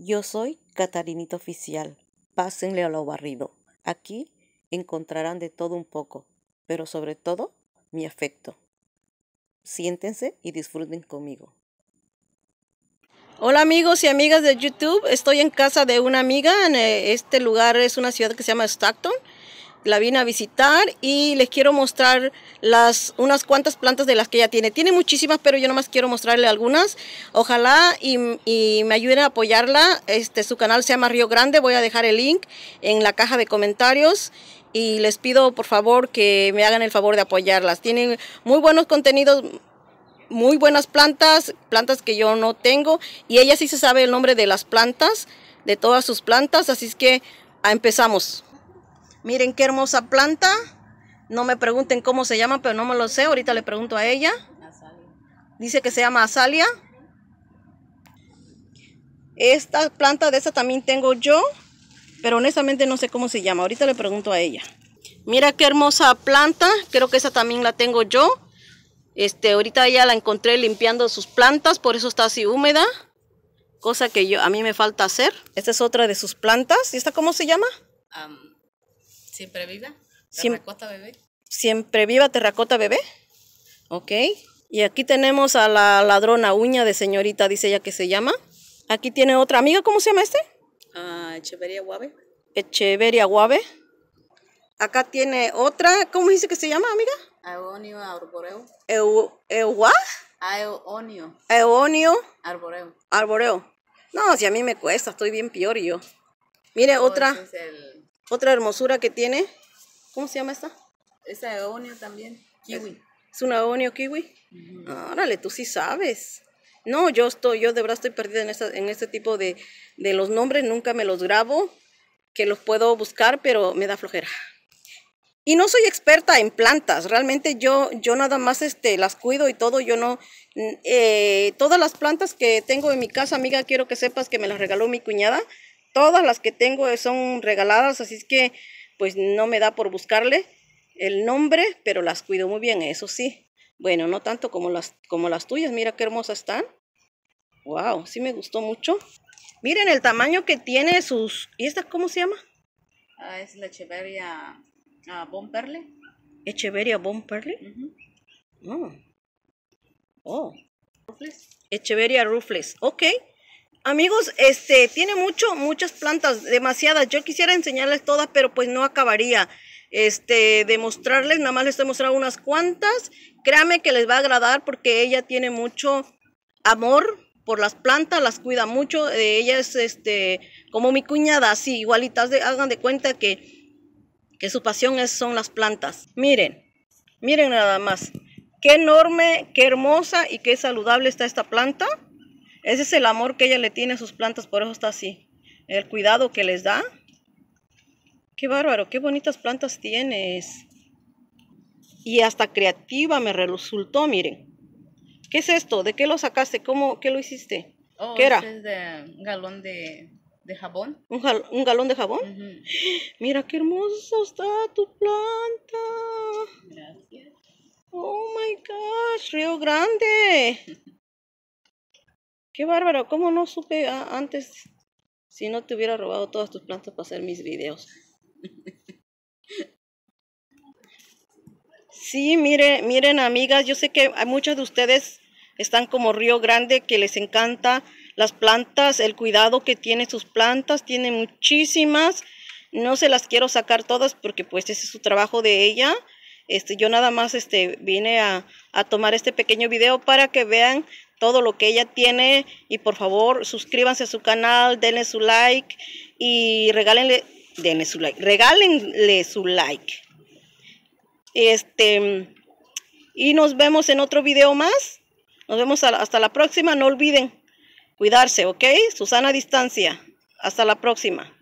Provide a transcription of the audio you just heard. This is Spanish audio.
Yo soy Catarinito Oficial. Pásenle a lo barrido. Aquí encontrarán de todo un poco, pero sobre todo mi afecto. Siéntense y disfruten conmigo. Hola amigos y amigas de YouTube, estoy en casa de una amiga, en eh, este lugar es una ciudad que se llama Stockton la vine a visitar y les quiero mostrar las unas cuantas plantas de las que ella tiene. Tiene muchísimas, pero yo nomás quiero mostrarle algunas. Ojalá y, me ayuden a apoyarla. Este, su canal se llama Río Grande, voy a dejar el link en la caja de comentarios. Y les pido por favor que me hagan el favor de apoyarlas. Tienen muy buenos contenidos, muy buenas plantas, plantas que yo no tengo. Y ella sí se sabe el nombre de las plantas, de todas sus plantas. Así es que empezamos. Miren qué hermosa planta. No me pregunten cómo se llama, pero no me lo sé. Ahorita le pregunto a ella. Dice que se llama azalia. Esta planta de esta también tengo yo, pero honestamente no sé cómo se llama. Ahorita le pregunto a ella. Mira qué hermosa planta. Creo que esa también la tengo yo. Este, ahorita ya la encontré limpiando sus plantas, por eso está así húmeda. Cosa que yo, a mí me falta hacer. Esta es otra de sus plantas. ¿Y esta cómo se llama? Siempre viva. Terracota bebé. Siempre viva terracota bebé. Ok. Y aquí tenemos a la ladrona uña de señorita, dice ella que se llama. Aquí tiene otra amiga, ¿cómo se llama este? Ah, Echeveria Guave. Echeveria Guave. Acá tiene otra, ¿cómo dice que se llama, amiga? Eonio Arboreo. Eu, ¿Ewa? Eonio. Eonio. Arboreo. Arboreo. No, si a mí me cuesta, estoy bien peor yo. Mire, otra. el otra hermosura que tiene, ¿cómo se llama esta? Esa de también, kiwi. ¿Es una Onio kiwi? Árale, tú sí sabes. No, yo estoy, yo de verdad estoy perdida en, en este tipo de, de los nombres, nunca me los grabo, que los puedo buscar, pero me da flojera. Y no soy experta en plantas, realmente yo, yo nada más este, las cuido y todo, yo no, eh, todas las plantas que tengo en mi casa, amiga, quiero que sepas que me las regaló mi cuñada, todas las que tengo son regaladas, así es que pues no me da por buscarle el nombre, pero las cuido muy bien, eso sí. Bueno, no tanto como las, como las tuyas, mira qué hermosas están. Wow, sí me gustó mucho. Miren el tamaño que tiene sus... ¿Y esta cómo se llama? Ah, es la Echeveria ah, Echeveria Bomperle. Mm. Oh. Rufles. Echeveria Ok. Amigos, este tiene mucho, muchas plantas, demasiadas. Yo quisiera enseñarles todas, pero pues no acabaría. Este, de mostrarles, nada más les estoy mostrando unas cuantas. Créame que les va a agradar porque ella tiene mucho amor por las plantas, las cuida mucho. Eh, ella es este, como mi cuñada, así, igualitas. De, hagan de cuenta que, que su pasión es, son las plantas. Miren, miren nada más. Qué enorme, qué hermosa y qué saludable está esta planta. Ese es el amor que ella le tiene a sus plantas, por eso está así. El cuidado que les da. Qué bárbaro, qué bonitas plantas tienes. Y hasta creativa me resultó, miren. ¿Qué es esto? ¿De qué lo sacaste? ¿Cómo, ¿Qué lo hiciste? Oh, ¿Qué era? Este es de un galón de, jabón. ¿Un, galón de jabón? Mira qué hermoso está tu planta. Gracias. Oh my gosh, Río Grande. Qué bárbaro, ¿cómo no supe ah, antes si no te hubiera robado todas tus plantas para hacer mis videos? sí, miren, miren amigas, yo sé que muchas de ustedes están como Río Grande, que les encanta las plantas, el cuidado que tiene sus plantas, tiene muchísimas. No se las quiero sacar todas porque pues ese es su trabajo de ella. Este, yo nada más este, vine a, a tomar este pequeño video para que vean todo lo que ella tiene y por favor suscríbanse a su canal, denle su like y regálenle, denle su like, regálenle su like. Este, y nos vemos en otro video más. Nos vemos hasta la próxima. No olviden cuidarse, ¿ok? Susana Distancia. Hasta la próxima.